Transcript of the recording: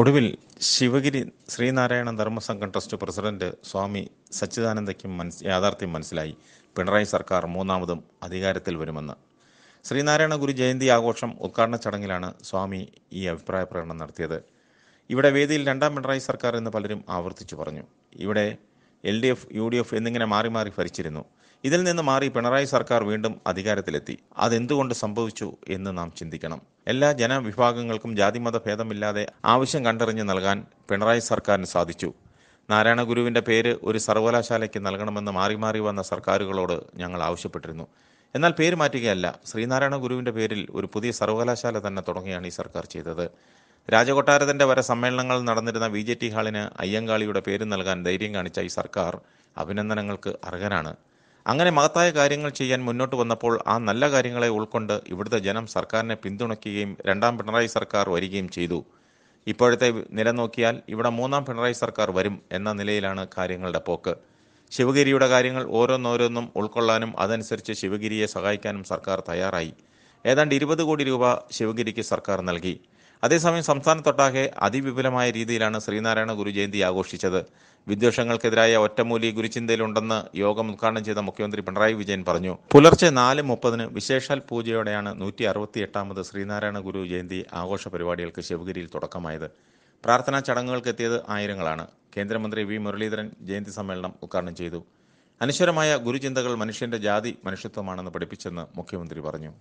ഒടുവിൽ Sivagiri Sreenarayana Dharmasangham trust president Swami സച്ചിദാനന്ദയ്ക്കും മനസ് യാഥാർത്ഥ്യം മനസ്സിലായി പിണറായി സർക്കാർ മൂന്നാമതും അധികാരത്തിൽ വരുമെന്ന് ശ്രീനാരായണ ഗുരു ജയന്തി ആഘോഷം ഉദ്ഘാടന ചടങ്ങിലാണ് സ്വാമി ഈ അഭിപ്രായ പ്രകടനം നടത്തിയത് ഇവിടെ വേദിയിൽ രണ്ടാം പിണറായി സർക്കാർ എന്ന് പലരും ആവർത്തിച്ചു പറഞ്ഞു ഇവിടെ L D F U D F എന്നിങ്ങനെ മാറി മാറി ഭരിച്ചിരുന്നു ഇതിൽ നിന്ന് മാറി പിണറായി സർക്കാർ വീണ്ടും അധികാരത്തിലെത്തി അതെന്തുകൊണ്ട് സംഭവിച്ചു എന്ന് നാം ചിന്തിക്കണം എല്ലാ ജനവിഭാഗങ്ങൾക്കും ജാതിമത ഭേദമില്ലാതെ ആവശ്യം കണ്ടറിഞ്ഞ് നൽകാൻ പിണറായി സർക്കാരിന് സാധിച്ചു നാരായണ ഗുരുവിൻ്റെ പേര് ഒരു സർവകലാശാലയ്ക്ക് നൽകണമെന്ന് മാറി മാറി വന്ന സർക്കാരുകളോട് ഞങ്ങൾ ആവശ്യപ്പെട്ടിരുന്നു എന്നാൽ പേര് മാറ്റുകയല്ല ശ്രീനാരായണ ഗുരുവിൻ്റെ പേരിൽ ഒരു പുതിയ സർവകലാശാല തന്നെ തുടങ്ങുകയാണ് ഈ സർക്കാർ ചെയ്തത് രാജകൊട്ടാരത്തിന്റെ വരെ സമ്മേളനങ്ങൾ നടന്നിരുന്ന ബി ജെ ടി ഹാളിന് അയ്യങ്കാളിയുടെ പേര് നൽകാൻ ധൈര്യം കാണിച്ച ഈ സർക്കാർ അഭിനന്ദനങ്ങൾക്ക് അർഹനാണ് അങ്ങനെ മഹത്തായ കാര്യങ്ങൾ ചെയ്യാൻ മുന്നോട്ട് വന്നപ്പോൾ ആ നല്ല കാര്യങ്ങളെ ഉൾക്കൊണ്ട് ഇവിടുത്തെ ജനം സർക്കാരിനെ പിന്തുണയ്ക്കുകയും രണ്ടാം പിണറായി സർക്കാർ വരികയും ചെയ്തു ഇപ്പോഴത്തെ നില നോക്കിയാൽ ഇവിടെ മൂന്നാം പിണറായി സർക്കാർ വരും എന്ന നിലയിലാണ് കാര്യങ്ങളുടെ പോക്ക് ശിവഗിരിയുടെ കാര്യങ്ങൾ ഓരോന്നോരോന്നും ഉൾക്കൊള്ളാനും അതനുസരിച്ച് ശിവഗിരിയെ സഹായിക്കാനും സർക്കാർ തയ്യാറായി ഏതാണ്ട് ഇരുപത് കോടി രൂപ ശിവഗിരിക്ക് സർക്കാർ നൽകി അതേസമയം സംസ്ഥാനത്തൊട്ടാകെ അതിവിപുലമായ രീതിയിലാണ് ശ്രീനാരായണ ഗുരു ജയന്തി ആഘോഷിച്ചത് വിദ്വേഷങ്ങൾക്കെതിരായ ഒറ്റമൂലി ഗുരുചിന്തയിലുണ്ടെന്ന് യോഗം ഉദ്ഘാടനം ചെയ്ത മുഖ്യമന്ത്രി പിണറായി വിജയൻ പറഞ്ഞു പുലർച്ചെ നാല് മുപ്പതിന് വിശേഷാൽ പൂജയോടെയാണ് നൂറ്റി അറുപത്തി എട്ടാമത് ശ്രീനാരായണ ഗുരു ജയന്തി ആഘോഷ പരിപാടികൾക്ക് ശിവഗിരിയിൽ തുടക്കമായത് പ്രാർത്ഥനാ ചടങ്ങുകൾക്ക് എത്തിയത് ആയിരങ്ങളാണ് കേന്ദ്രമന്ത്രി വി മുരളീധരൻ ജയന്തി സമ്മേളനം ഉദ്ഘാടനം ചെയ്തു അനശ്വരമായ ഗുരുചിന്തകൾ മനുഷ്യന്റെ ജാതി മനുഷ്യത്വമാണെന്ന് പഠിപ്പിച്ചെന്ന് മുഖ്യമന്ത്രി പറഞ്ഞു